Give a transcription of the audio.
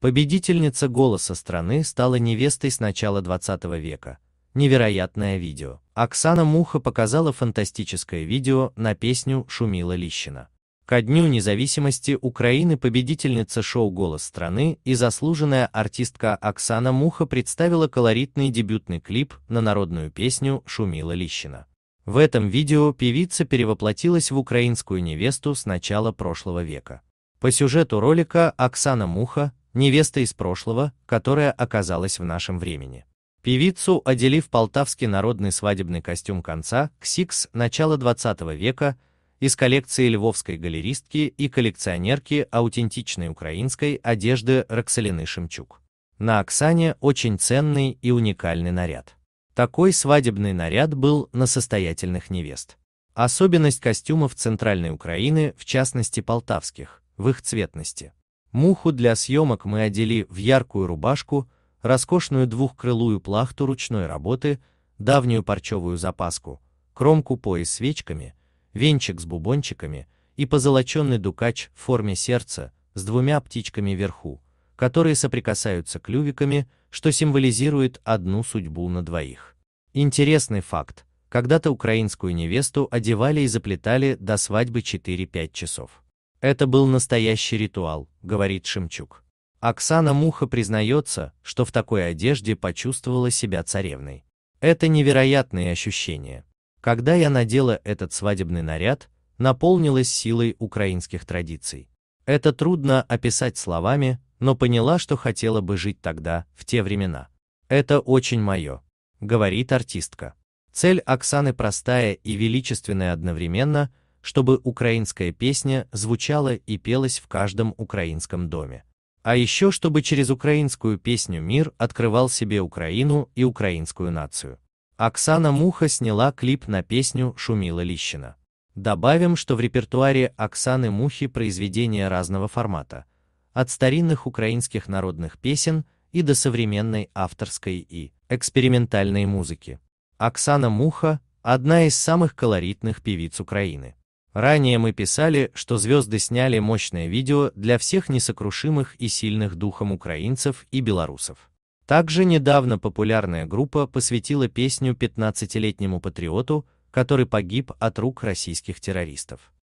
Победительница «Голоса страны» стала невестой с начала 20 века. Невероятное видео. Оксана Муха показала фантастическое видео на песню «Шумила Лищина». Ко Дню независимости Украины победительница шоу «Голос страны» и заслуженная артистка Оксана Муха представила колоритный дебютный клип на народную песню «Шумила Лищина». В этом видео певица перевоплотилась в украинскую невесту с начала прошлого века. По сюжету ролика Оксана Муха, невеста из прошлого, которая оказалась в нашем времени. Певицу, отделив полтавский народный свадебный костюм конца, ксикс начала 20 века, из коллекции львовской галеристки и коллекционерки аутентичной украинской одежды Роксолины Шемчук. На Оксане очень ценный и уникальный наряд. Такой свадебный наряд был на состоятельных невест. Особенность костюмов Центральной Украины, в частности полтавских, в их цветности – Муху для съемок мы одели в яркую рубашку, роскошную двухкрылую плахту ручной работы, давнюю парчевую запаску, кромку пояс свечками, венчик с бубончиками и позолоченный дукач в форме сердца с двумя птичками вверху, которые соприкасаются клювиками, что символизирует одну судьбу на двоих. Интересный факт. Когда-то украинскую невесту одевали и заплетали до свадьбы 4-5 часов. Это был настоящий ритуал, говорит Шимчук. Оксана Муха признается, что в такой одежде почувствовала себя царевной. Это невероятные ощущения. Когда я надела этот свадебный наряд, наполнилась силой украинских традиций. Это трудно описать словами, но поняла, что хотела бы жить тогда, в те времена. Это очень мое, говорит артистка. Цель Оксаны простая и величественная одновременно, чтобы украинская песня звучала и пелась в каждом украинском доме. А еще чтобы через украинскую песню мир открывал себе Украину и украинскую нацию. Оксана Муха сняла клип на песню «Шумила Лищина». Добавим, что в репертуаре Оксаны Мухи произведения разного формата, от старинных украинских народных песен и до современной авторской и экспериментальной музыки. Оксана Муха – одна из самых колоритных певиц Украины. Ранее мы писали, что звезды сняли мощное видео для всех несокрушимых и сильных духом украинцев и белорусов. Также недавно популярная группа посвятила песню 15-летнему патриоту, который погиб от рук российских террористов.